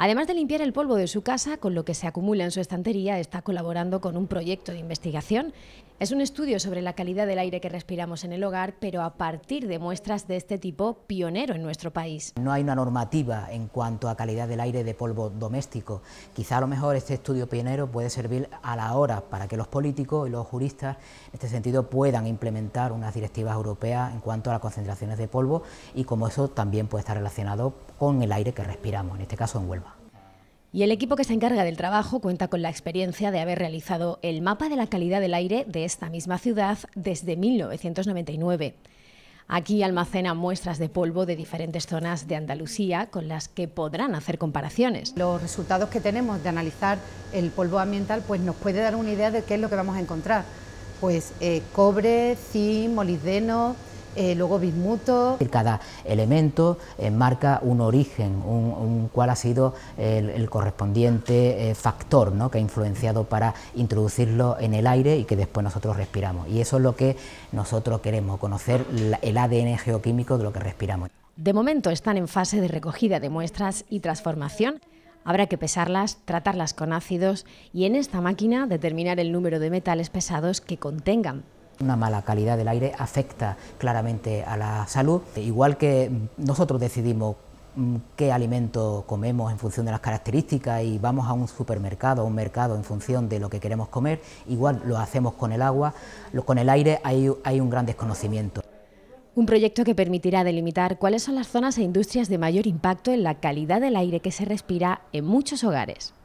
Además de limpiar el polvo de su casa, con lo que se acumula en su estantería, está colaborando con un proyecto de investigación. Es un estudio sobre la calidad del aire que respiramos en el hogar, pero a partir de muestras de este tipo, pionero en nuestro país. No hay una normativa en cuanto a calidad del aire de polvo doméstico. Quizá a lo mejor este estudio pionero puede servir a la hora para que los políticos y los juristas, en este sentido, puedan implementar unas directivas europeas en cuanto a las concentraciones de polvo y como eso también puede estar relacionado con el aire que respiramos, en este caso en Huelva. Y el equipo que se encarga del trabajo cuenta con la experiencia de haber realizado el mapa de la calidad del aire de esta misma ciudad desde 1999. Aquí almacena muestras de polvo de diferentes zonas de Andalucía con las que podrán hacer comparaciones. Los resultados que tenemos de analizar el polvo ambiental pues nos puede dar una idea de qué es lo que vamos a encontrar. Pues eh, cobre, zinc, molibdeno, eh, luego bismuto. Cada elemento eh, marca un origen, un, cuál ha sido el, correspondiente eh, factor que ha influenciado para introducirlo en el aire y que después nosotros respiramos. Y eso es lo que nosotros queremos, conocer el ADN geoquímico de lo que respiramos. De momento están en fase de recogida de muestras y transformación. Habrá que pesarlas, tratarlas con ácidos y en esta máquina determinar el número de metales pesados que contengan una mala calidad del aire afecta claramente a la salud, igual que nosotros decidimos mm, qué alimento comemos en función de las características y vamos a un supermercado, a un mercado en función de lo que queremos comer, igual lo hacemos con el agua, con el aire hay un gran desconocimiento. Un proyecto que permitirá delimitar cuáles son las zonas e industrias de mayor impacto en la calidad del aire que se respira en muchos hogares.